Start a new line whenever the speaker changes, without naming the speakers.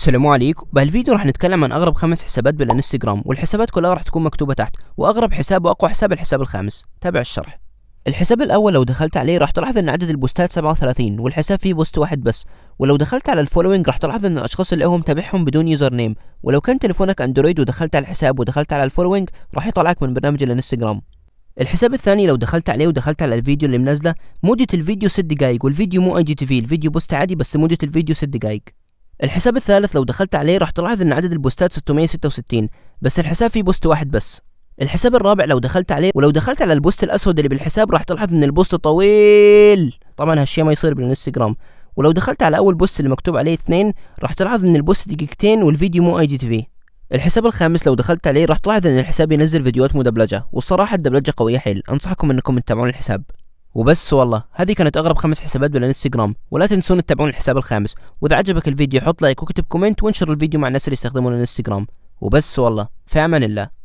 السلام عليكم بهالفيديو رح نتكلم عن اغرب خمس حسابات بالانستغرام والحسابات كلها رح تكون مكتوبه تحت واغرب حساب واقوى حساب الحساب الخامس تابع الشرح الحساب الاول لو دخلت عليه راح تلاحظ ان عدد البوستات 37 والحساب فيه بوست واحد بس ولو دخلت على الفولوينج راح تلاحظ ان الاشخاص اللي هو متابعهم بدون يوزر نيم ولو كان تليفونك اندرويد ودخلت على الحساب ودخلت على الفولوينج راح يطلعك من برنامج الانستغرام الحساب الثاني لو دخلت عليه ودخلت على الفيديو اللي منزله مدة الفيديو 6 دقايق والفيديو مو اي جي تي في الفيديو بوست عادي بس مدة الفيديو 6 دقايق الحساب الثالث لو دخلت عليه راح تلاحظ ان عدد البوستات 666 بس الحساب فيه بوست واحد بس الحساب الرابع لو دخلت عليه ولو دخلت على البوست الاسود اللي بالحساب راح تلاحظ ان البوست طويل طبعا هالشيء ما يصير بالانستغرام ولو دخلت على اول بوست اللي مكتوب عليه اثنين راح تلاحظ ان البوست دقيقتين والفيديو مو اي جي تي في الحساب الخامس لو دخلت عليه راح تلاحظ ان الحساب ينزل فيديوهات مدبلجه والصراحه الدبلجه قويه حيل انصحكم انكم تتابعون الحساب وبس والله هذه كانت اغرب خمس حسابات بالانستغرام ولا تنسون تتابعون الحساب الخامس واذا عجبك الفيديو حط لايك وكتب كومنت وانشر الفيديو مع الناس اللي يستخدمون الانستغرام وبس والله في امان الله